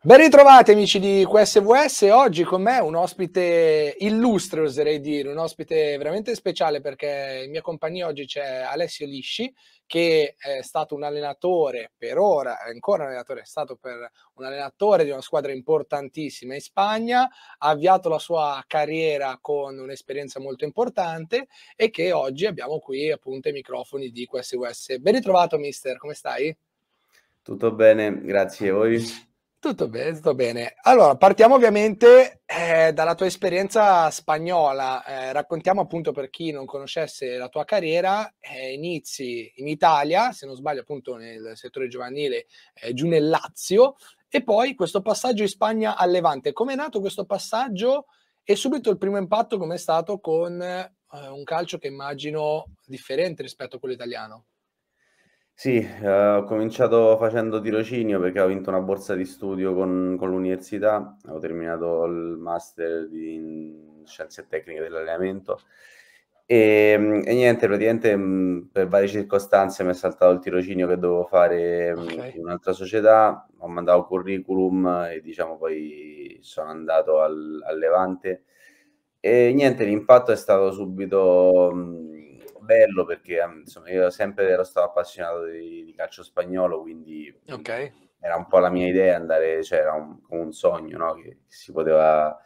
Ben ritrovati amici di QSVS, oggi con me un ospite illustre oserei dire, un ospite veramente speciale perché in mia compagnia oggi c'è Alessio Lisci che è stato un allenatore per ora, è ancora un allenatore, è stato per un allenatore di una squadra importantissima in Spagna, ha avviato la sua carriera con un'esperienza molto importante e che oggi abbiamo qui appunto i microfoni di QSVS. Ben ritrovato mister, come stai? Tutto bene, grazie a voi. Tutto bene, tutto bene. Allora, partiamo ovviamente eh, dalla tua esperienza spagnola. Eh, raccontiamo appunto per chi non conoscesse la tua carriera. Eh, inizi in Italia, se non sbaglio appunto nel settore giovanile, eh, giù nel Lazio, e poi questo passaggio in Spagna al Levante. Come è nato questo passaggio e subito il primo impatto com'è stato con eh, un calcio che immagino differente rispetto a quello italiano? Sì, eh, ho cominciato facendo tirocinio perché ho vinto una borsa di studio con, con l'università, ho terminato il master in scienze tecniche dell'allenamento e, mm, e, niente, praticamente mh, mm, per varie circostanze mi è saltato il tirocinio che dovevo fare mm, okay. in un'altra società, ho mandato curriculum e diciamo poi sono andato al, al Levante e niente, l'impatto è stato subito... Mh, bello perché ehm, insomma, io sempre ero stato appassionato di, di calcio spagnolo, quindi okay. era un po' la mia idea andare, cioè era un, un sogno no? che, si poteva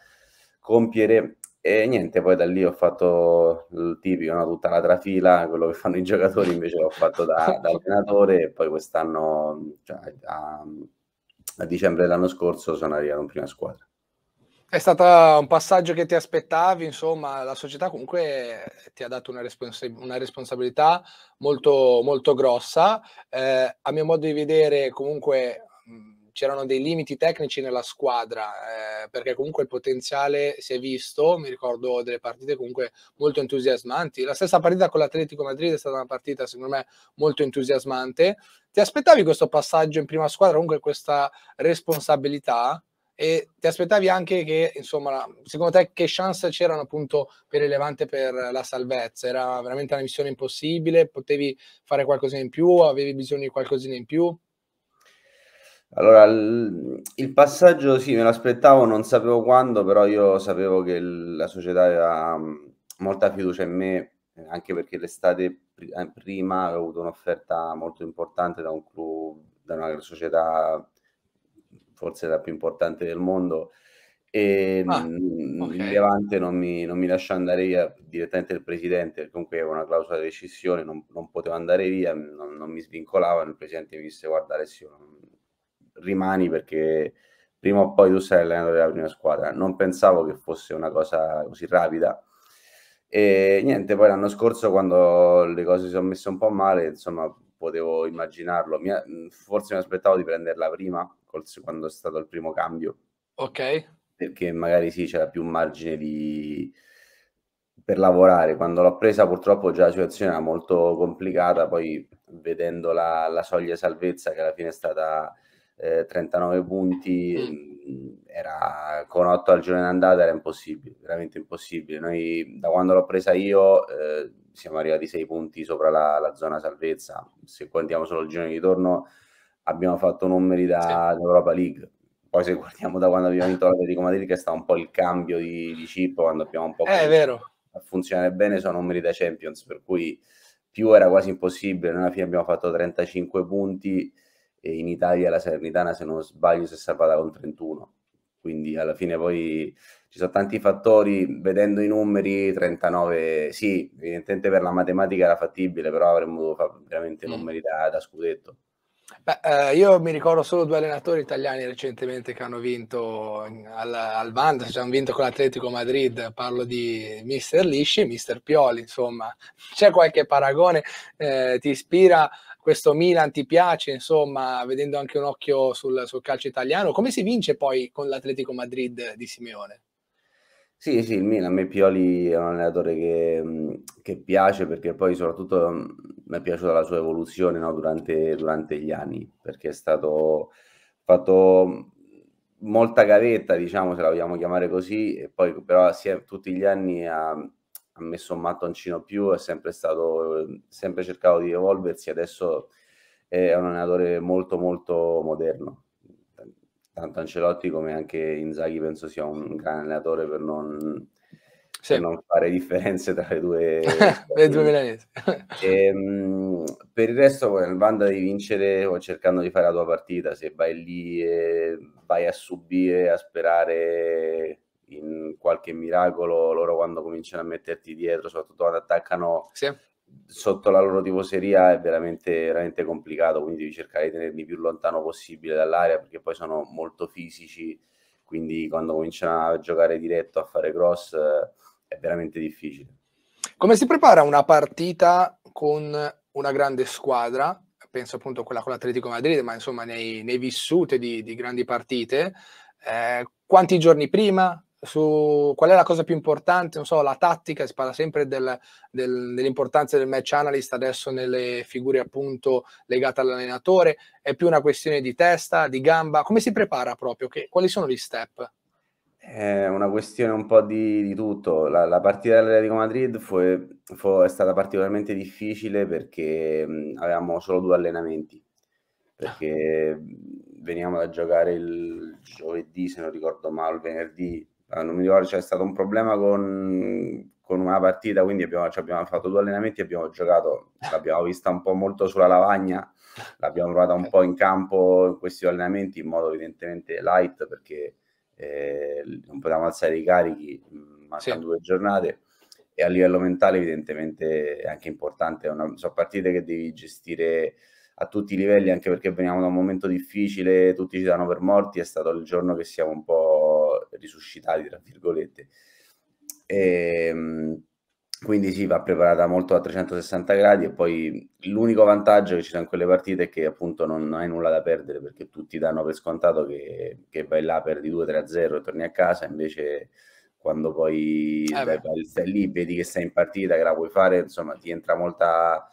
compiere. E niente, poi da lì ho fatto il tipico, no? tutta la trafila, quello che fanno i giocatori invece l'ho fatto da, da allenatore e poi quest'anno, cioè, a, a dicembre dell'anno scorso, sono arrivato in prima squadra. È stato un passaggio che ti aspettavi, insomma, la società comunque ti ha dato una, respons- una responsabilità molto, molto grossa. Eh, a mio modo di vedere, comunque c'erano dei limiti tecnici nella squadra, eh, perché comunque il potenziale si è visto, mi ricordo delle partite comunque molto entusiasmanti. La stessa partita con l'Atletico Madrid è stata una partita, secondo me, molto entusiasmante. Ti aspettavi questo passaggio in prima squadra, comunque questa responsabilità? E ti aspettavi anche che, insomma, secondo te che chance c'erano appunto per il Levante per la salvezza? Era veramente una missione impossibile? Potevi fare qualcosina in più? Avevi bisogno di qualcosina in più? Allora, il passaggio sì, me lo aspettavo, non sapevo quando, però io sapevo che la società aveva mm, molta fiducia in me, anche perché l'estate eh, prima avevo avuto un'offerta molto importante da un club, da una società forse la più importante del mondo, e ehm, ah, okay. Levante non mi, non mi lasciò andare via direttamente il presidente, comunque aveva una clausola di rescissione, non, non potevo andare via, non, non mi svincolavano, il presidente mi disse guarda Alessio, rimani perché prima o poi tu sei allenatore della prima squadra, non pensavo che fosse una cosa così rapida. E niente, poi l'anno scorso quando le cose si sono messe un po' male, insomma, potevo immaginarlo. Mi, mm, forse mi aspettavo di prenderla prima, quando è stato il primo cambio. Ok. Perché magari sì, c'era più margine di... per lavorare. Quando l'ho presa purtroppo già la situazione era molto complicata, poi vedendo la, la soglia salvezza che alla fine è stata eh, 39 punti, mm, mm era con 8 al giorno d'andata era impossibile, veramente impossibile. Noi da quando l'ho presa io eh, siamo arrivati 6 punti sopra la, la, zona salvezza, se contiamo solo il giorno di ritorno abbiamo fatto numeri da sì. Europa League. Poi se guardiamo da quando abbiamo vinto la l'Atletico Madrid che sta un po' il cambio di, di chip, quando abbiamo un po' eh, vero. a funzionare bene sono numeri da Champions, per cui più era quasi impossibile, noi alla fine abbiamo fatto 35 punti e in Italia la Salernitana, se non sbaglio, si è salvata con 31. Quindi alla fine poi ci sono tanti fattori, vedendo i numeri 39, sì, evidentemente per la matematica era fattibile, però avremmo dovuto fare veramente mm. numeri da, da scudetto. Beh, eh, io mi ricordo solo due allenatori italiani recentemente che hanno vinto al, al Vanda, cioè hanno vinto con l'Atletico Madrid, parlo di Mister Lisci e Mister Pioli, insomma, c'è qualche paragone, eh, ti ispira questo Milan ti piace, insomma, vedendo anche un occhio sul, sul calcio italiano. Come si vince poi con l'Atletico Madrid di Simeone? Sì, sì, il Milan, a me Pioli è un allenatore che, che piace perché poi soprattutto mi è piaciuta la sua evoluzione no, durante, durante, gli anni, perché è stato fatto molta gavetta, diciamo, se la vogliamo chiamare così, e poi però è, tutti gli anni ha ha messo un mattoncino più, è sempre stato, sempre cercato di evolversi, adesso è un allenatore molto molto moderno. Tanto Ancelotti come anche Inzaghi penso sia un gran allenatore per non, sì. per non fare differenze tra le due, le due milanesi. e, ehm, per il resto, con banda di vincere o cercando di fare la tua partita, se vai lì e vai a subire, a sperare in qualche miracolo loro quando cominciano a metterti dietro, soprattutto quando attaccano sì. sotto la loro tifoseria, è veramente, veramente complicato, quindi devi cercare di tenerli più lontano possibile dall'area perché poi sono molto fisici, quindi quando cominciano a giocare diretto, a fare cross, è veramente difficile. Come si prepara una partita con una grande squadra? Penso appunto a quella con l'Atletico Madrid, ma insomma nei, nei vissute di, di grandi partite. Eh, quanti giorni prima? su qual è la cosa più importante, non so, la tattica, si parla sempre del, del, dell'importanza del match analyst adesso nelle figure appunto legate all'allenatore, è più una questione di testa, di gamba, come si prepara proprio, che, quali sono gli step? È una questione un po' di, di tutto, la, la partita dell'Atletico Madrid fu, fu, è stata particolarmente difficile perché mh, avevamo solo due allenamenti, perché ah. venivamo da giocare il giovedì, se non ricordo male, il venerdì non mi ricordo, c'è stato un problema con, con una partita, quindi abbiamo, cioè abbiamo, fatto due allenamenti abbiamo giocato, l'abbiamo vista un po' molto sulla lavagna, l'abbiamo provata un po' in campo in questi allenamenti in modo evidentemente light perché eh, non potevamo alzare i carichi, mancano mm, sì. due giornate e a livello mentale evidentemente è anche importante, una, sono partite che devi gestire a tutti i livelli anche perché veniamo da un momento difficile, tutti ci danno per morti, è stato il giorno che siamo un po' risuscitati, tra virgolette. E, ehm, quindi sì, va preparata molto a 360 gradi e poi l'unico vantaggio che ci sono in quelle partite è che appunto non, non hai nulla da perdere perché tutti danno per scontato che, che vai là, perdi 2-3-0 e torni a casa, invece quando poi eh dai, stai lì, vedi che sei in partita, che la puoi fare, insomma ti entra molta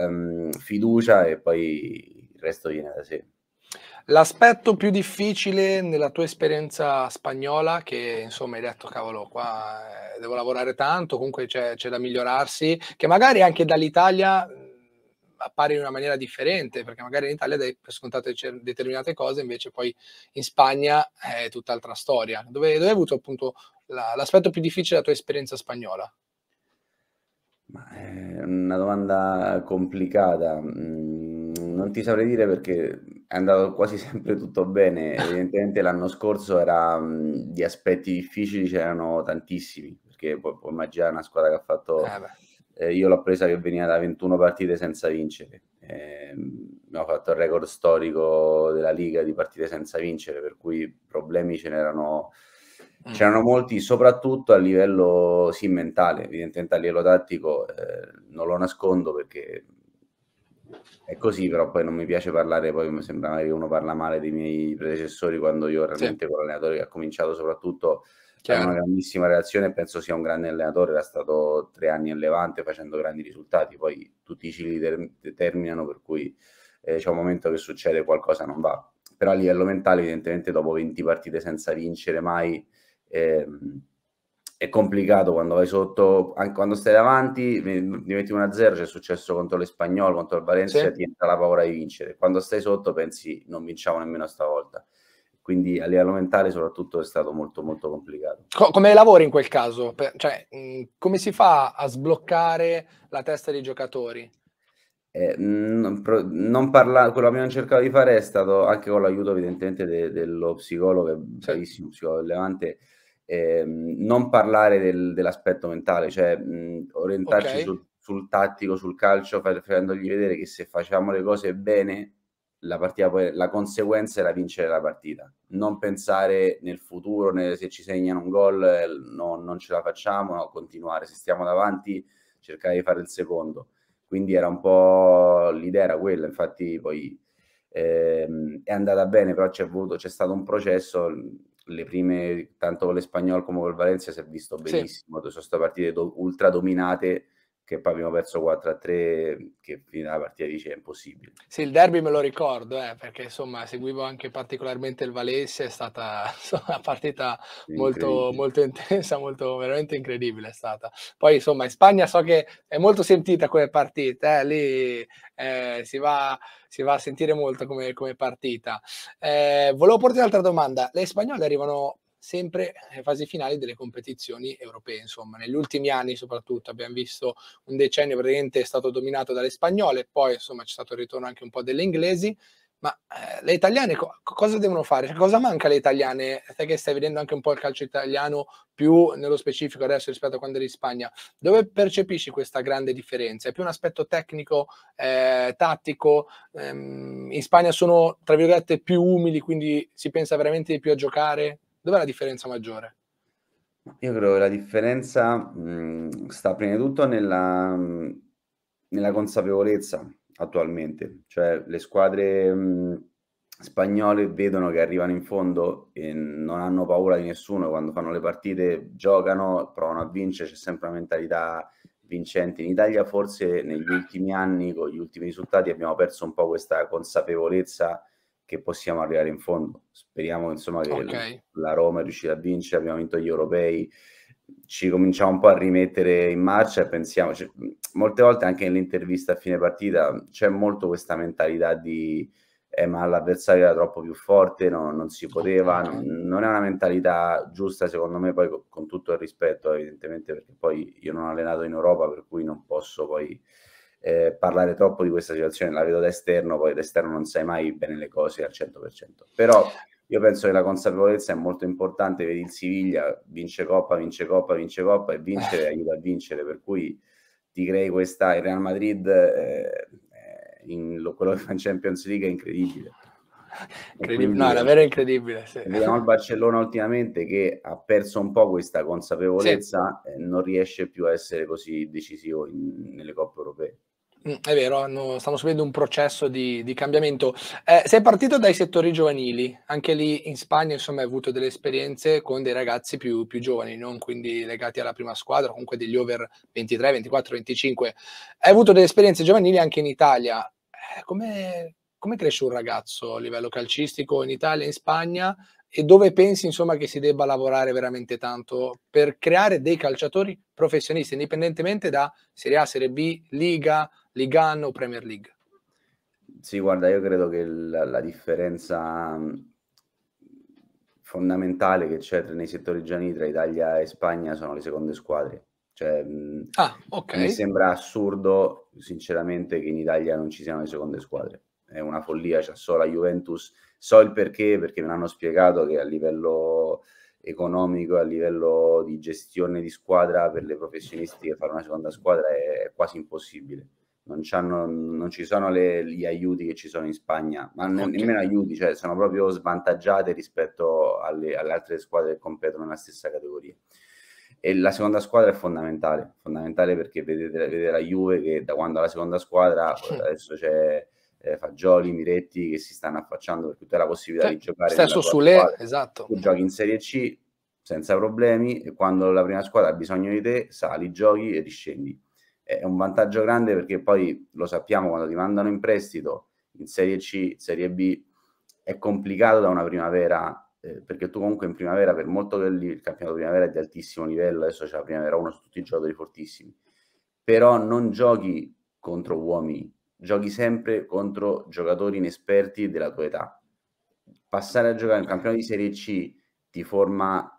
um, fiducia e poi il resto viene da sé. L'aspetto più difficile nella tua esperienza spagnola, che insomma hai detto, cavolo, qua eh, devo lavorare tanto, comunque c'è, c'è da migliorarsi, che magari anche dall'Italia mm, appare in una maniera differente, perché magari in Italia dai per scontate determinate cose, invece poi in Spagna eh, è tutt'altra storia. Dove, dove hai avuto appunto la, l'aspetto più difficile della tua esperienza spagnola? è eh, una domanda complicata, mm, non ti saprei dire perché è andato quasi sempre tutto bene. Evidentemente l'anno scorso era di aspetti difficili, c'erano tantissimi, perché puoi, puoi immaginare una squadra che ha fatto... Eh eh, io l'ho presa che veniva da 21 partite senza vincere. Eh, abbiamo fatto il record storico della Liga di partite senza vincere, per cui problemi ce n'erano mm. c'erano molti, soprattutto a livello sì, mentale, evidentemente a livello tattico, eh, non lo nascondo perché è così, però poi non mi piace parlare, poi mi sembra che uno parla male dei miei predecessori quando io realmente sì. con l'allenatore che ha cominciato soprattutto Chiaro. una grandissima relazione, penso sia un grande allenatore, era stato tre anni in Levante facendo grandi risultati, poi tutti i cicli ter- terminano per cui eh, c'è un momento che succede qualcosa non va. Però a livello mentale evidentemente dopo 20 partite senza vincere mai... Ehm, è complicato quando vai sotto, anche quando stai davanti, ti metti 1-0, c'è successo contro l'Espagnol, contro il Valencia, sì. ti entra la paura di vincere. Quando stai sotto pensi non vinciamo nemmeno stavolta. Quindi a livello mentale soprattutto è stato molto molto complicato. Co- come lavori in quel caso? Per, cioè, mh, mhmm, come si fa a sbloccare la testa dei giocatori? Eh, non, non parla, quello che abbiamo cercato di fare è stato anche con l'aiuto evidentemente de, dello psicologo, che è sì. bravissimo psicologo del Levante, eh, non parlare del, dell'aspetto mentale, cioè mh, orientarci okay. sul, sul, tattico, sul calcio, facendogli vedere che se facciamo le cose bene, la, partita poi, la conseguenza era vincere la partita. Non pensare nel futuro, nel, se ci segnano un gol eh, no, non ce la facciamo, no, continuare, se stiamo davanti cercare di fare il secondo. Quindi era un po' l'idea era quella, infatti poi ehm, è andata bene, però c'è, voluto, c'è stato un processo le prime, tanto con l'Espagnol come con il Valencia si è visto benissimo, sì. sono state partite do, ultra dominate che poi abbiamo perso 4 a 3 che fino alla partita dice è impossibile. Sì, il derby me lo ricordo, eh, perché insomma seguivo anche particolarmente il Valencia, è stata insomma, una partita molto, molto, intensa, molto veramente incredibile è stata. Poi insomma in Spagna so che è molto sentita come partita, eh, lì eh, si, va, si, va, a sentire molto come, come partita. Eh, volevo porti un'altra domanda, le spagnole arrivano sempre nelle eh, fasi finali delle competizioni europee. Insomma, negli ultimi anni soprattutto abbiamo visto un decennio praticamente è stato dominato dalle spagnole, poi insomma c'è stato il ritorno anche un po' delle inglesi, ma eh, le italiane co- cosa devono fare? Cioè, cosa manca alle italiane? Te che stai vedendo anche un po' il calcio italiano più nello specifico adesso rispetto a quando eri in Spagna, dove percepisci questa grande differenza? È più un aspetto tecnico, eh, tattico? Ehm, in Spagna sono, tra virgolette, più umili, quindi si pensa veramente di più a giocare? Dov'è la differenza maggiore? Io credo che la differenza mh, sta prima di tutto nella, mh, nella, consapevolezza attualmente, cioè le squadre mh, spagnole vedono che arrivano in fondo e non hanno paura di nessuno quando fanno le partite, giocano, provano a vincere, c'è sempre una mentalità vincente. In Italia forse negli ultimi anni, con gli ultimi risultati, abbiamo perso un po' questa consapevolezza che possiamo arrivare in fondo. Speriamo insomma che okay. la Roma è riuscita a vincere, abbiamo vinto gli europei, ci cominciamo un po' a rimettere in marcia e pensiamo, cioè, molte volte anche nell'intervista a fine partita c'è molto questa mentalità di eh, ma l'avversario era troppo più forte, no, non si poteva, okay. non, non, è una mentalità giusta secondo me, poi con tutto il rispetto evidentemente perché poi io non ho allenato in Europa per cui non posso poi eh, parlare troppo di questa situazione, la vedo da esterno, poi da esterno non sai mai bene le cose al 100%. Però io penso che la consapevolezza è molto importante, vedi il Siviglia, vince Coppa, vince Coppa, vince Coppa e vincere eh. aiuta a vincere, per cui ti crei questa, il Real Madrid, eh, in, lo, quello che fa in Champions League è incredibile. Quindi, no, davvero incredibile. Sì. Vediamo il Barcellona ultimamente che ha perso un po' questa consapevolezza sì. e eh, non riesce più a essere così decisivo in, nelle coppe europee. Mm, è vero, hanno, stanno subendo un processo di, di cambiamento. Eh, sei partito dai settori giovanili, anche lì in Spagna insomma, hai avuto delle esperienze con dei ragazzi più, più giovani, non quindi legati alla prima squadra, comunque degli over 23, 24, 25. Hai avuto delle esperienze giovanili anche in Italia. Eh, come, come cresce un ragazzo a livello calcistico in Italia, in Spagna? E dove pensi insomma, che si debba lavorare veramente tanto per creare dei calciatori professionisti, indipendentemente da Serie A, Serie B, Liga? Liga 1 o Premier League? Sì, guarda, io credo che la, la differenza mm, fondamentale che c'è nei settori gianni tra Italia e Spagna sono le seconde squadre. Cioè, mm, ah, okay. Mi sembra assurdo, sinceramente, che in Italia non ci siano le seconde squadre. È una follia, c'è solo la Juventus. So il perché, perché me l'hanno spiegato che a livello economico, a livello di gestione di squadra per le professionisti che fare una seconda squadra è quasi impossibile non, non ci sono le, gli aiuti che ci sono in Spagna, ma ne, okay. nemmeno aiuti, cioè sono proprio svantaggiate rispetto alle, alle altre squadre che competono nella stessa categoria. E la seconda squadra è fondamentale, fondamentale perché vedete, vedete la Juve che da quando la seconda squadra adesso c'è eh, Fagioli, Miretti che si stanno affacciando per tutta la possibilità cioè, di giocare. Stesso Sule, esatto. Tu giochi in Serie C senza problemi e quando la prima squadra ha bisogno di te sali, giochi e riscendi è un vantaggio grande perché poi lo sappiamo quando ti mandano in prestito in Serie C, Serie B è complicato da una primavera eh, perché tu comunque in primavera per molto che il campionato primavera è di altissimo livello adesso c'è la primavera 1 su tutti i giocatori fortissimi però non giochi contro uomini giochi sempre contro giocatori inesperti della tua età passare a giocare in campionato di Serie C ti forma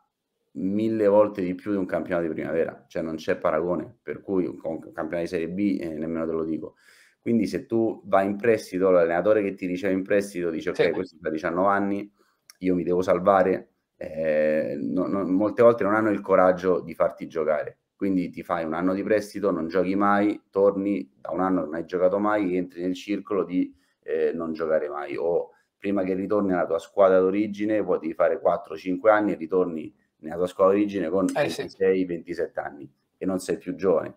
mille volte di più di un campionato di primavera, cioè non c'è paragone, per cui un, un campionato di Serie B eh, nemmeno te lo dico. Quindi se tu vai in prestito, l'allenatore che ti riceve in prestito dice ok, sì. questo ha 19 anni, io mi devo salvare, eh, no, no, molte volte non hanno il coraggio di farti giocare. Quindi ti fai un anno di prestito, non giochi mai, torni da un anno non hai giocato mai, entri nel circolo di eh, non giocare mai o prima che ritorni alla tua squadra d'origine puoi fare 4-5 anni e ritorni nella tua scuola d'origine con eh, 26-27 sì. anni e non sei più giovane.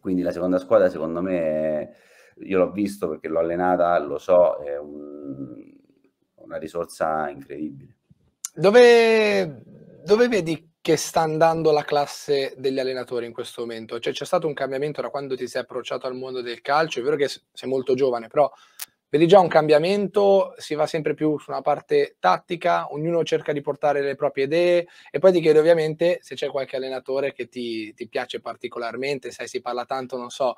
Quindi la seconda squadra, secondo me, io l'ho visto perché l'ho allenata, lo so, è un... una risorsa incredibile. Dove... Dove, vedi che sta andando la classe degli allenatori in questo momento? Cioè, c'è stato un cambiamento da quando ti sei approcciato al mondo del calcio, è vero che sei molto giovane, però Vedi già un cambiamento, si va sempre più su una parte tattica, ognuno cerca di portare le proprie idee e poi ti chiedo ovviamente se c'è qualche allenatore che ti, ti piace particolarmente, sai si parla tanto, non so,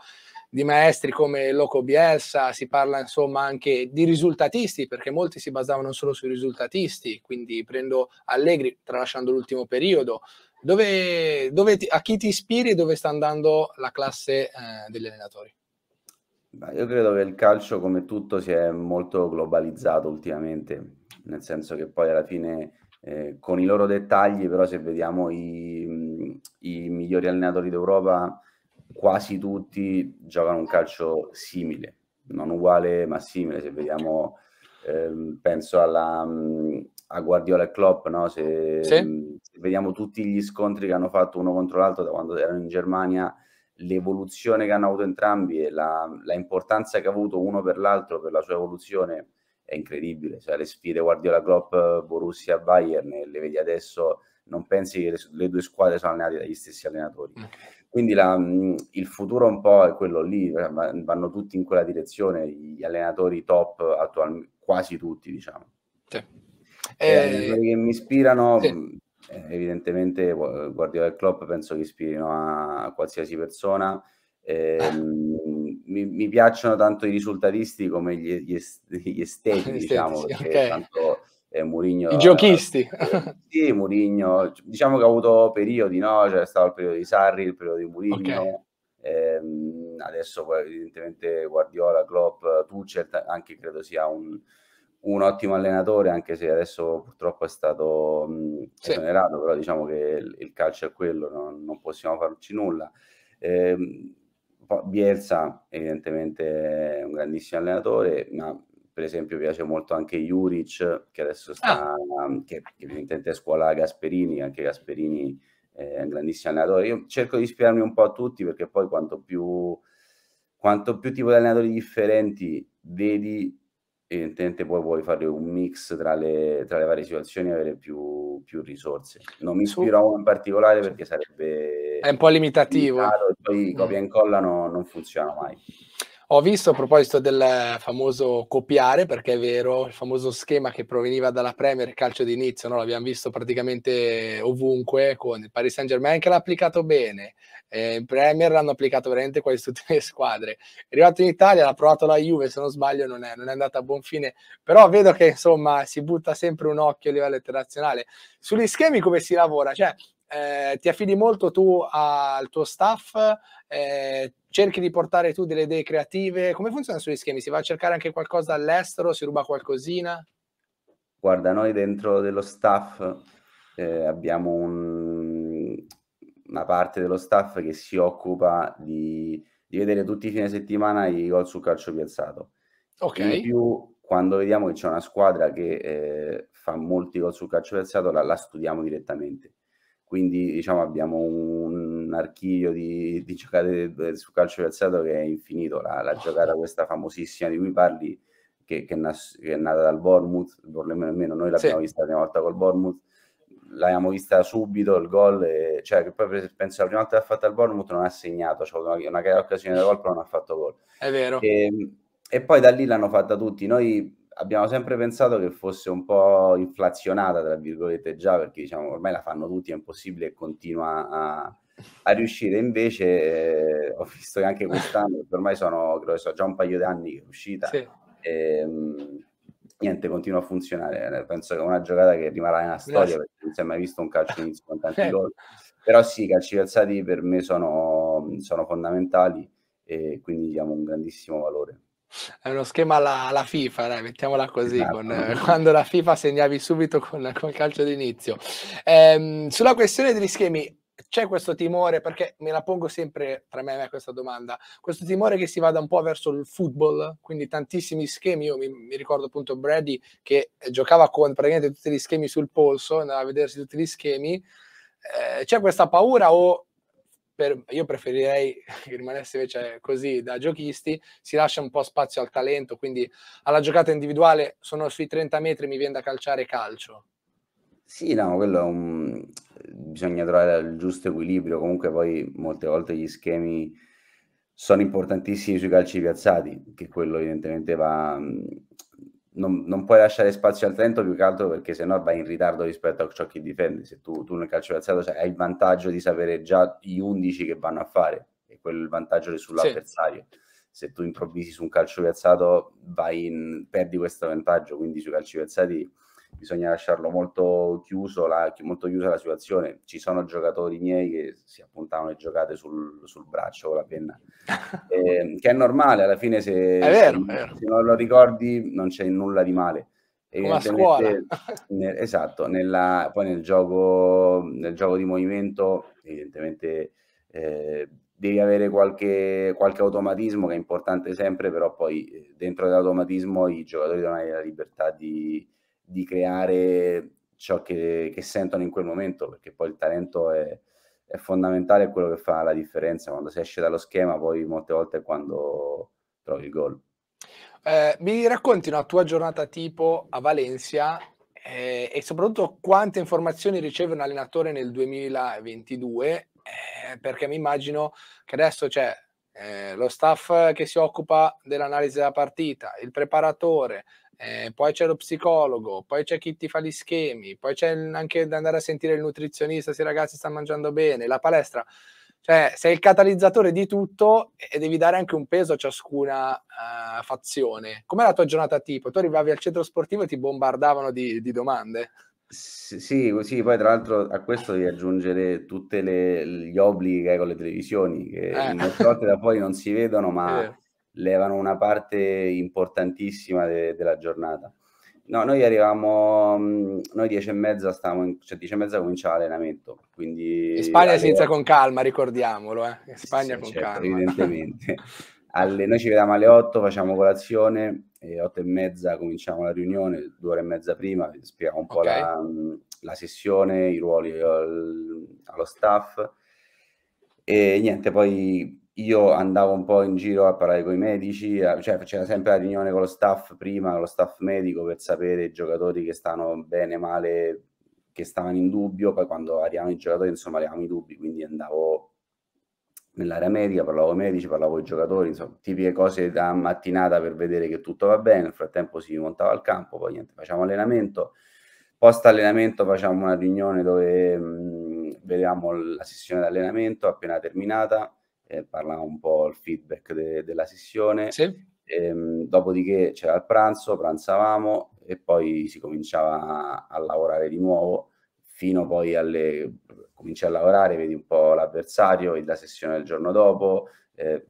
di maestri come Loco Bielsa, si parla insomma anche di risultatisti, perché molti si basavano solo sui risultatisti, quindi prendo Allegri, tralasciando l'ultimo periodo. Dove, dove ti, a chi ti ispiri e dove sta andando la classe eh, degli allenatori? Io credo che il calcio, come tutto, si è molto globalizzato ultimamente, nel senso che poi alla fine eh, con i loro dettagli, però se vediamo i, mm, i migliori allenatori d'Europa, quasi tutti giocano un calcio simile, non uguale ma simile. Se vediamo, ehm, penso alla, mm, a Guardiola e Klopp, no? se, sì. Mm, se, vediamo tutti gli scontri che hanno fatto uno contro l'altro da quando erano in Germania, l'evoluzione che hanno avuto entrambi e la, la, importanza che ha avuto uno per l'altro per la sua evoluzione è incredibile. Cioè, le sfide Guardiola Klopp, Borussia, Bayern, eh, le vedi adesso, non pensi che le, le due squadre sono allenate dagli stessi allenatori. Quindi la, il futuro un po' è quello lì, vanno tutti in quella direzione, gli allenatori top attualmente, quasi tutti diciamo. Sì. Eh, eh, che mi ispirano sì. Eh, evidentemente Guardiola e Klopp penso che ispirino a qualsiasi persona. Eh, mi, mi, piacciono tanto i risultatisti come gli, gli, gli esteti, diciamo, perché okay. tanto eh, Murigno... I giochisti. Eh, sì, Murigno, diciamo che ha avuto periodi, no? C'è cioè, stato il periodo di Sarri, il periodo di Murigno, okay. ehm, adesso evidentemente Guardiola, Klopp, Tuchel, anche credo sia un un ottimo allenatore, anche se adesso purtroppo è stato mh, sì. esonerato, però diciamo che il, il calcio è quello, no? non possiamo farci nulla. Eh, Bielsa evidentemente è un grandissimo allenatore, ma per esempio piace molto anche Juric, che adesso sta, ah. che, che evidentemente è scuola Gasperini, anche Gasperini è un grandissimo allenatore. Io cerco di ispirarmi un po' a tutti perché poi quanto più, quanto più tipo di allenatori differenti vedi, evidentemente poi puoi fare un mix tra le, tra le varie situazioni e avere più, più, risorse. Non mi ispiro a uno in particolare perché sarebbe... È un po' limitativo. Limitato, poi mm. copia e incolla no, non funziona mai. Ho visto a proposito del famoso copiare, perché è vero, il famoso schema che proveniva dalla Premier calcio d'inizio, no? l'abbiamo visto praticamente ovunque con il Paris Saint Germain che l'ha applicato bene, eh, in Premier l'hanno applicato veramente quasi tutte le squadre. È arrivato in Italia, l'ha provato la Juve, se non sbaglio non è, non è andata a buon fine, però vedo che insomma si butta sempre un occhio a livello internazionale. Sugli schemi come si lavora? Cioè, eh, ti affidi molto tu al tuo staff, eh, cerchi di portare tu delle idee creative. Come funziona sugli schemi? Si va a cercare anche qualcosa all'estero, si ruba qualcosina? Guarda, noi dentro dello staff eh, abbiamo un, una parte dello staff che si occupa di, di vedere tutti i fine settimana i gol sul calcio piazzato. Ok. In più, quando vediamo che c'è una squadra che eh, fa molti gol sul calcio piazzato, la, la studiamo direttamente quindi diciamo, abbiamo un archivio di, di giocate su calcio piazzato che è infinito, la, la giocata questa famosissima di cui parli che, che, nas- che è nata dal Bournemouth, perlomeno almeno noi l'abbiamo sì. vista la prima volta col Bournemouth, l'abbiamo vista subito il gol, e, cioè che poi penso la prima volta che ha fatto il Bournemouth non ha segnato, cioè una, una occasione da gol però non ha fatto gol. È vero. E, ehm, e poi da lì l'hanno fatta tutti, noi abbiamo sempre pensato che fosse un po' inflazionata, tra virgolette, già perché diciamo, ormai la fanno tutti, è impossibile e continua a, a riuscire. Invece eh, ho visto che anche quest'anno, ormai sono credo, so, già un paio di anni che è uscita, sì. e, ehm, mh, niente, continua a funzionare. Eh, penso che è una giocata che rimarrà nella storia, perché non si è mai visto un calcio inizio con tanti eh. gol. Però sì, i calci alzati per me sono, sono fondamentali e quindi diamo un grandissimo valore. È uno schema alla, alla FIFA, dai, mettiamola così, esatto. con, eh, quando la FIFA segnavi subito con, con il calcio d'inizio. Ehm, sulla questione degli schemi, c'è questo timore, perché me la pongo sempre tra me e me questa domanda, questo timore che si vada un po' verso il football, quindi tantissimi schemi, io mi, mi ricordo appunto Brady che eh, giocava con praticamente tutti gli schemi sul polso, andava a vedersi tutti gli schemi, eh, c'è questa paura o per, io preferirei che rimanesse invece così da giochisti, si lascia un po' spazio al talento, quindi alla giocata individuale sono sui 30 metri, mi viene da calciare calcio. Sì, no, quello è un... bisogna trovare il giusto equilibrio, comunque poi molte volte gli schemi sono importantissimi sui calci piazzati, che quello evidentemente va, non, non, puoi lasciare spazio al Trento più che altro perché sennò vai in ritardo rispetto a ciò che difende. Se tu, tu nel calcio piazzato cioè, hai il vantaggio di sapere già gli 11 che vanno a fare, e quello è il vantaggio sull'avversario. Sì. Se tu improvvisi su un calcio piazzato, vai in, perdi questo vantaggio. Quindi sui calci piazzati bisogna lasciarlo molto chiuso, la, molto chiusa la situazione. Ci sono giocatori miei che si appuntavano le giocate sul, sul braccio con la penna, eh, che è normale, alla fine se, vero, se, se non lo ricordi non c'è nulla di male. Evidentemente, nel, esatto, nella, poi nel gioco, nel gioco di movimento, evidentemente eh, devi avere qualche, qualche, automatismo che è importante sempre, però poi eh, dentro l'automatismo i giocatori devono avere la libertà di, di creare ciò che, che, sentono in quel momento, perché poi il talento è, è fondamentale, è quello che fa la differenza. Quando si esce dallo schema, poi molte volte è quando trovi il gol. Eh, mi racconti una tua giornata tipo a Valencia eh, e soprattutto quante informazioni riceve un allenatore nel 2022 eh, perché mi immagino che adesso c'è eh, lo staff che si occupa dell'analisi della partita, il preparatore, eh, poi c'è lo psicologo, poi c'è chi ti fa gli schemi, poi c'è anche da andare a sentire il nutrizionista se i ragazzi stanno mangiando bene, la palestra. Cioè, sei il catalizzatore di tutto e devi dare anche un peso a ciascuna uh, fazione. Com'è la tua giornata tipo? Tu arrivavi al centro sportivo e ti bombardavano di, di domande. Sì, sì, poi tra l'altro a questo devi aggiungere tutti gli obblighi che hai con le televisioni, che eh. molte volte da poi non si vedono, ma... Eh levano una parte importantissima de, della giornata. No, noi arrivavamo, mm, noi dieci e mezza stavamo, in, cioè 10 e mezza cominciava l'allenamento, quindi... In Spagna alle... si con calma, ricordiamolo, eh. In Spagna sì, con certo, calma. Evidentemente. alle, noi ci vediamo alle otto, facciamo colazione, e otto e mezza cominciamo la riunione, due ore e mezza prima, spieghiamo un po' okay. la, mm, la, sessione, i ruoli al, allo staff e niente, poi io andavo un po' in giro a parlare con i medici, cioè faceva sempre la riunione con lo staff prima, lo staff medico per sapere i giocatori che stanno bene, male, che stavano in dubbio, poi quando arrivavano i giocatori insomma arrivavano i dubbi, quindi andavo nell'area medica, parlavo con i medici, parlavo con i giocatori, insomma tipiche cose da mattinata per vedere che tutto va bene, nel frattempo si montava al campo, poi niente, facciamo allenamento, post allenamento facciamo una riunione dove mh, mm, vediamo la sessione di allenamento appena terminata eh, parlava un po' il feedback de- della sessione. Sì. Ehm, dopodiché c'era il pranzo, pranzavamo e poi si cominciava a, a lavorare di nuovo fino poi alle cominci a lavorare, vedi un po' l'avversario, la sessione del giorno dopo, eh,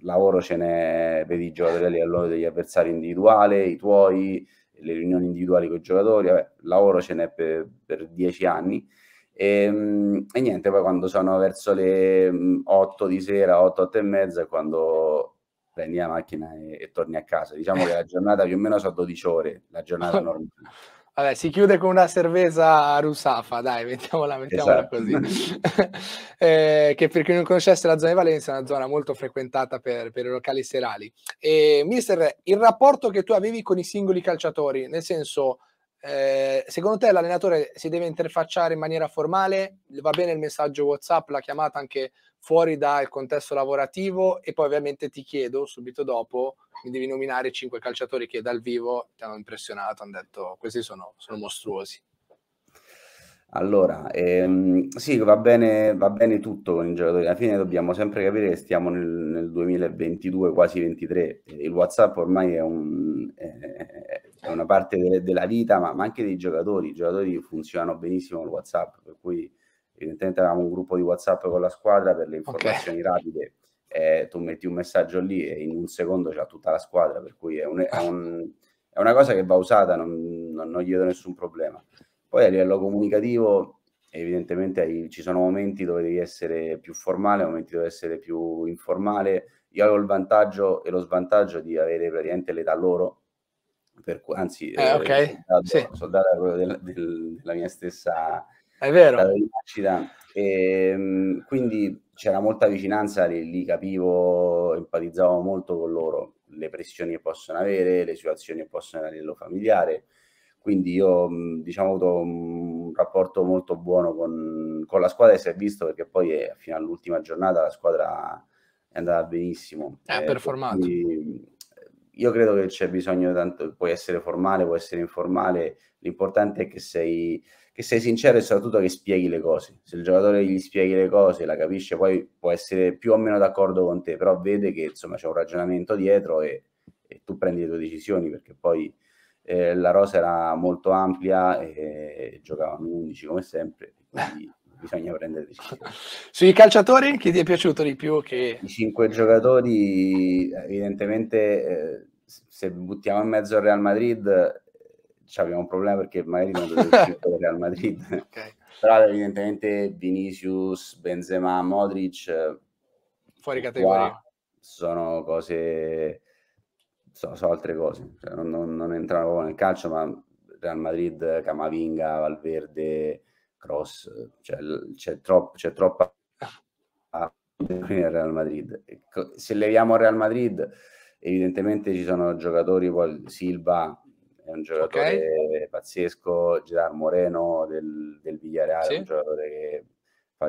lavoro ce n'è, vedi i giocatori allora degli avversari individuali, i tuoi, le riunioni individuali con i giocatori, vabbè, lavoro ce n'è per, per dieci anni e, ehm, e, niente, poi quando sono verso le 8 mm, di sera, 8, 8 e mezza, quando prendi la macchina e, e torni a casa. Diciamo che la giornata più o meno sono 12 ore, la giornata normale. Vabbè, si chiude con una cerveza rusafa, dai, mettiamola, mettiamola esatto. così. eh, che per chi non conoscesse la zona di Valencia è una zona molto frequentata per, per i locali serali. E, mister, il rapporto che tu avevi con i singoli calciatori, nel senso eh, secondo te l'allenatore si deve interfacciare in maniera formale? Va bene il messaggio WhatsApp, la chiamata anche fuori dal contesto lavorativo? E poi ovviamente ti chiedo subito dopo, mi devi nominare cinque calciatori che dal vivo ti hanno impressionato, hanno detto questi sono, sono mostruosi. Allora, ehm, sì, va bene, va bene tutto con i giocatori. Alla fine dobbiamo sempre capire che stiamo nel, nel 2022, quasi 23. Il WhatsApp ormai è, un, è, una parte de, della vita, ma, ma, anche dei giocatori. I giocatori funzionano benissimo con il WhatsApp, per cui evidentemente avevamo un gruppo di WhatsApp con la squadra per le informazioni okay. rapide. Eh, tu metti un messaggio lì e in un secondo c'è tutta la squadra, per cui è, un, è un, una cosa che va usata, non, non, non gli do nessun problema. Poi a livello comunicativo, evidentemente hai, ci sono momenti dove devi essere più formale, momenti dove devi essere più informale. Io avevo il vantaggio e lo svantaggio di avere praticamente l'età loro, per, anzi, eh, eh okay. soldato, sì. soldato della, della mia stessa è vero. di nascita. E, ehm, quindi c'era molta vicinanza, li, li, capivo, empatizzavo molto con loro, le pressioni che possono avere, le situazioni che possono avere a livello familiare, quindi io diciamo, ho avuto un rapporto molto buono con, con la squadra e si è visto perché poi è, fino all'ultima giornata la squadra è andata benissimo. È ah, eh, performato. Io credo che c'è bisogno tanto, puoi essere formale, puoi essere informale, l'importante è che sei, che sei sincero e soprattutto che spieghi le cose. Se il giocatore gli spieghi le cose, la capisce, poi può essere più o meno d'accordo con te, però vede che insomma c'è un ragionamento dietro e, e tu prendi le tue decisioni perché poi eh, la rosa era molto ampia e giocavano 11 come sempre, quindi bisogna prendere decisioni. Sui calciatori chi ti è piaciuto di più? Che... I cinque giocatori, evidentemente, eh, se buttiamo in mezzo il Real Madrid eh, abbiamo un problema perché magari non dovevo scelto il Real Madrid. okay. Però evidentemente Vinicius, Benzema, Modric... Eh, Fuori categoria. Sono cose so, so altre cose, cioè, non, non, non entravo nel calcio, ma Real Madrid, Camavinga, Valverde, Cross, cioè, c'è, troppo, c'è troppa ah. nel Real Madrid. Se leviamo il Real Madrid, evidentemente ci sono giocatori, Silva è un giocatore okay. pazzesco, Gerard Moreno del, del Villarreal sì. è un giocatore che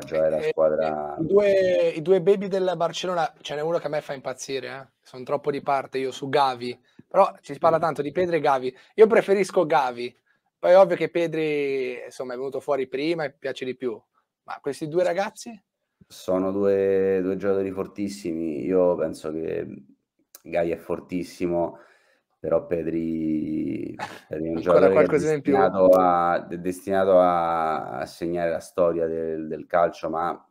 fa è eh, la eh, squadra. I due, I due, baby della Barcellona, ce n'è uno che a me fa impazzire, eh? sono troppo di parte io su Gavi, però ci si parla tanto di Pedri e Gavi. Io preferisco Gavi, poi è ovvio che Pedri insomma, è venuto fuori prima e piace di più, ma questi due ragazzi? Sono due, due giocatori fortissimi. Io penso che Gavi è fortissimo però Pedri, Pedri è un giocatore che è destinato, a, è destinato, a, a, segnare la storia del, del calcio, ma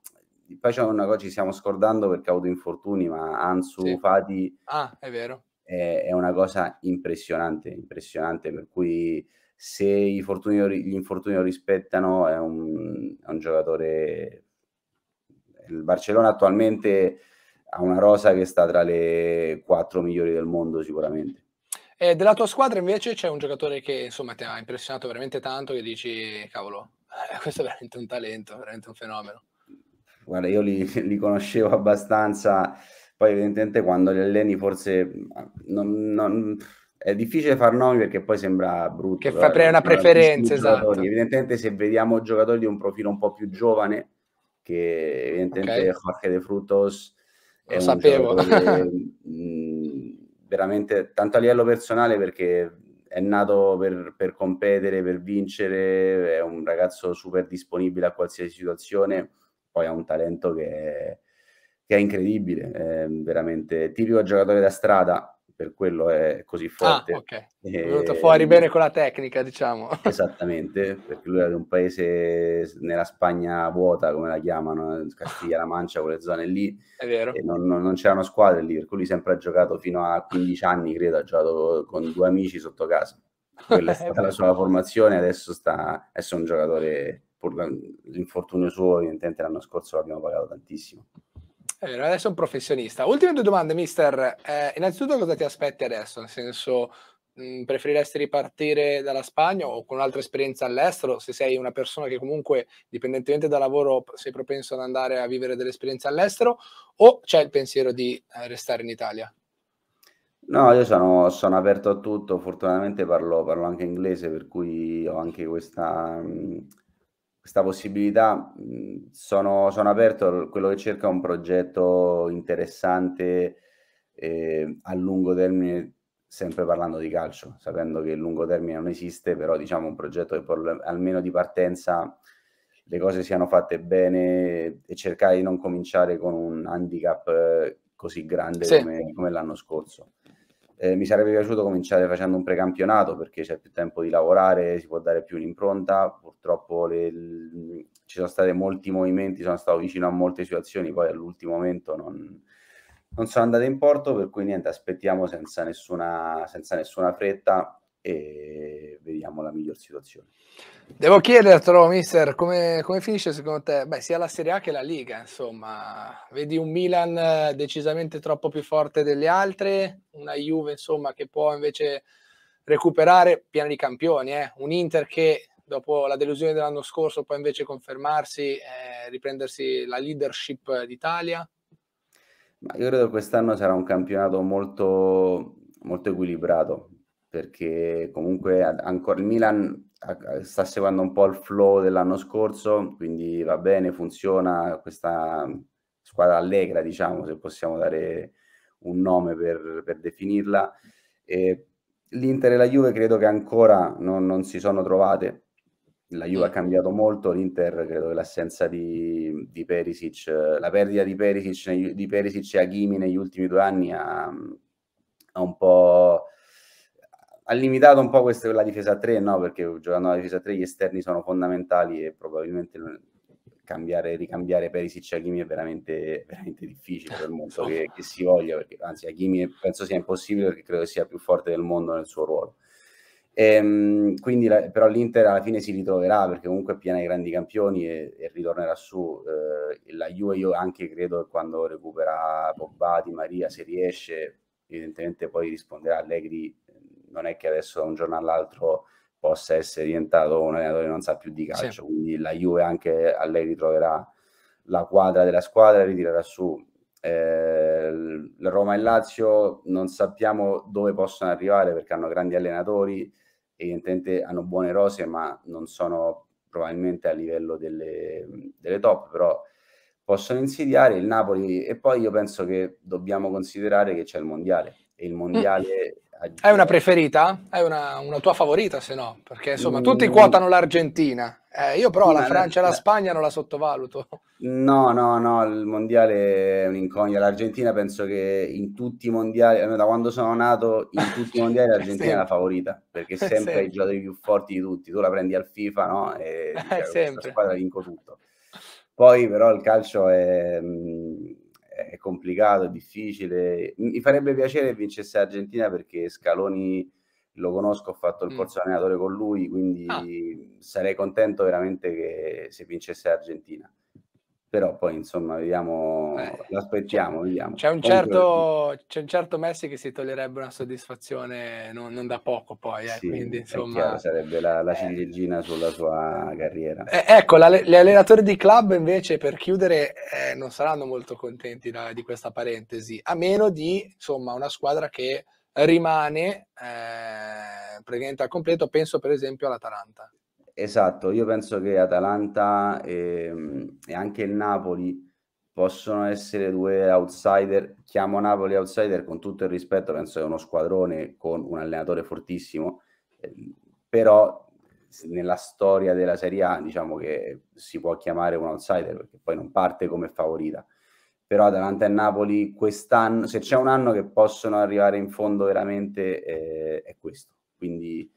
poi c'è una cosa ci stiamo scordando perché ha avuto infortuni, ma Ansu sì. Fati ah, è, è, è, una cosa impressionante, impressionante, per cui se gli infortuni, lo rispettano è un, è un giocatore... Il Barcellona attualmente ha una rosa che sta tra le quattro migliori del mondo sicuramente. E eh, della tua squadra invece c'è un giocatore che insomma ti ha impressionato veramente tanto che dici, cavolo, questo è veramente un talento, veramente un fenomeno. Guarda, io li, li conoscevo abbastanza, poi evidentemente quando li alleni forse non, non è difficile far nomi perché poi sembra brutto. Che fa una preferenza, esatto. Evidentemente se vediamo giocatori di un profilo un po' più giovane, che evidentemente okay. Jorge De Frutos... Lo sapevo. Che, veramente tanto a livello personale perché è nato per, per, competere, per vincere, è un ragazzo super disponibile a qualsiasi situazione, poi ha un talento che è, che è incredibile, è veramente tipico giocatore da strada, per quello è così ah, forte. Ah, ok. È venuto ehm, fuori bene con la tecnica, diciamo. Esattamente, perché lui era di un paese nella Spagna vuota, come la chiamano, Castiglia, La Mancia, quelle zone lì. È vero. Non, non, non, c'erano squadre lì, per cui lui sempre ha giocato fino a 15 anni, credo, ha giocato con due amici sotto casa. Quella è stata la sua formazione, adesso, sta, adesso è un giocatore, l'infortunio suo evidentemente l'anno scorso l'abbiamo pagato tantissimo. Vero, adesso è un professionista. Ultime due domande, mister. Eh, innanzitutto cosa ti aspetti adesso? Nel senso, mh, mm, preferiresti ripartire dalla Spagna o con un'altra esperienza all'estero? Se sei una persona che comunque, dipendentemente dal lavoro, sei propenso ad andare a vivere delle esperienze all'estero o c'è il pensiero di eh, restare in Italia? No, io sono, sono, aperto a tutto, fortunatamente parlo, parlo anche inglese, per cui ho anche questa... Mh mm, questa possibilità. Sono, sono, aperto, quello che cerca è un progetto interessante eh, a lungo termine, sempre parlando di calcio, sapendo che il lungo termine non esiste, però diciamo un progetto che per, almeno di partenza le cose siano fatte bene e cercare di non cominciare con un handicap eh, così grande sì. come, come l'anno scorso. Eh, mi sarebbe piaciuto cominciare facendo un precampionato perché c'è più tempo di lavorare, si può dare più un'impronta. Purtroppo le, le, ci sono stati molti movimenti, sono stato vicino a molte situazioni, poi all'ultimo momento non, non sono andate in porto, per cui niente, aspettiamo senza nessuna, senza nessuna fretta e vediamo la miglior situazione. Devo chiedertelo, mister, come, come, finisce secondo te? Beh, sia la Serie A che la Liga, insomma. Vedi un Milan eh, decisamente troppo più forte delle altre, una Juve, insomma, che può invece recuperare piena di campioni, eh? un Inter che dopo la delusione dell'anno scorso può invece confermarsi, eh, riprendersi la leadership d'Italia. Ma io credo che quest'anno sarà un campionato molto, molto equilibrato, perché comunque ancora il Milan sta seguendo un po' il flow dell'anno scorso, quindi va bene, funziona questa squadra allegra, diciamo, se possiamo dare un nome per, per definirla. E L'Inter e la Juve credo che ancora non, non si sono trovate, la Juve ha mm. cambiato molto, l'Inter credo che l'assenza di, di Perisic, la perdita di Perisic, di Perisic e Aghimi negli ultimi due anni ha, ha un po' ha limitato un po' questa la difesa 3, no? Perché giocando alla difesa 3 gli esterni sono fondamentali e probabilmente cambiare, ricambiare Perisic e Hakimi è veramente, veramente difficile per molto che, che, si voglia, perché anzi Hakimi penso sia impossibile perché credo sia più forte del mondo nel suo ruolo. E, ehm, quindi la, però l'Inter alla fine si ritroverà perché comunque è piena di grandi campioni e, e ritornerà su eh, la Juve io anche credo che quando recupera Bobbati, Maria se riesce evidentemente poi risponderà Allegri non è che adesso da un giorno all'altro possa essere diventato un allenatore che non sa più di calcio, sì. quindi la Juve anche a lei ritroverà la quadra della squadra, ritirerà su. Eh, Roma e Lazio non sappiamo dove possono arrivare perché hanno grandi allenatori, evidentemente hanno buone rose, ma non sono probabilmente a livello delle, delle top, però possono insidiare il Napoli e poi io penso che dobbiamo considerare che c'è il mondiale e il mm. mondiale hai una preferita? Hai una, una, tua favorita, se no? Perché insomma, tutti mm. quotano l'Argentina. Eh, io però la Francia e la Spagna non la sottovaluto. No, no, no, il mondiale è un'incognita. L'Argentina penso che in tutti i mondiali, almeno da quando sono nato, in tutti i mondiali l'Argentina sì. è la favorita, perché eh, sempre sì. i giocatori più forti di tutti. Tu la prendi al FIFA, no? E eh, cioè, sempre. squadra vinco tutto. Poi però il calcio è... Mm, è complicato, è difficile. Mi farebbe piacere che vincesse Argentina perché Scaloni lo conosco, ho fatto il mm. corso mm. allenatore con lui, quindi ah. sarei contento veramente che se vincesse l'Argentina però poi insomma vediamo, eh, l'aspettiamo, vediamo. C'è un, certo, c'è un, certo, Messi che si toglierebbe una soddisfazione non, non da poco poi, eh, sì, quindi insomma... Chiaro, sarebbe la, la eh. ciliegina eh, sulla sua carriera. Eh, ecco, la, gli allenatori di club invece per chiudere eh, non saranno molto contenti da, di questa parentesi, a meno di insomma una squadra che rimane praticamente al completo, penso per esempio all'Atalanta. Esatto, io penso che Atalanta e, ehm, e anche il Napoli possono essere due outsider. Chiamo Napoli outsider con tutto il rispetto, penso che è uno squadrone con un allenatore fortissimo, ehm, però nella storia della Serie A diciamo che si può chiamare un outsider perché poi non parte come favorita. Però Atalanta e Napoli quest'anno, se c'è un anno che possono arrivare in fondo veramente, eh, è questo. Quindi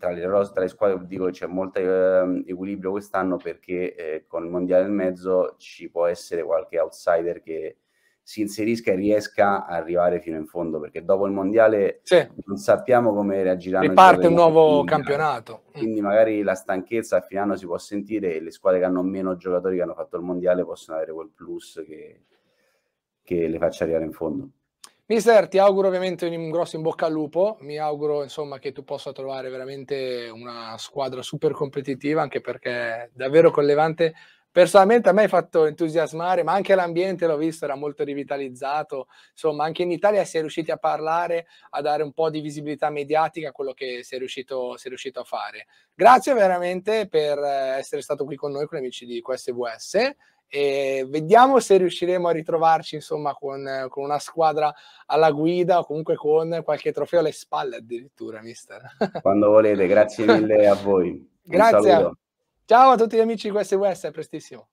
tra le, rose, tra le squadre dico che c'è molto eh, equilibrio quest'anno perché eh, con il mondiale nel mezzo ci può essere qualche outsider che si inserisca e riesca a arrivare fino in fondo perché dopo il mondiale sì. non sappiamo come reagiranno riparte un nuovo campionato mm. quindi magari la stanchezza a fine anno si può sentire e le squadre che hanno meno giocatori che hanno fatto il mondiale possono avere quel plus che, che le faccia arrivare in fondo Mister, ti auguro ovviamente un grosso in bocca al lupo, mi auguro insomma, che tu possa trovare veramente una squadra super competitiva, anche perché davvero con Levante personalmente a me hai fatto entusiasmare, ma anche l'ambiente l'ho visto, era molto rivitalizzato, insomma anche in Italia si è riusciti a parlare, a dare un po' di visibilità mediatica a quello che si è riuscito, si è riuscito a fare. Grazie veramente per eh, essere stato qui con noi, con gli amici di QSVS e vediamo se riusciremo a ritrovarci insomma con, con, una squadra alla guida o comunque con qualche trofeo alle spalle addirittura mister quando volete grazie mille a voi grazie ciao a tutti gli amici di questo West a prestissimo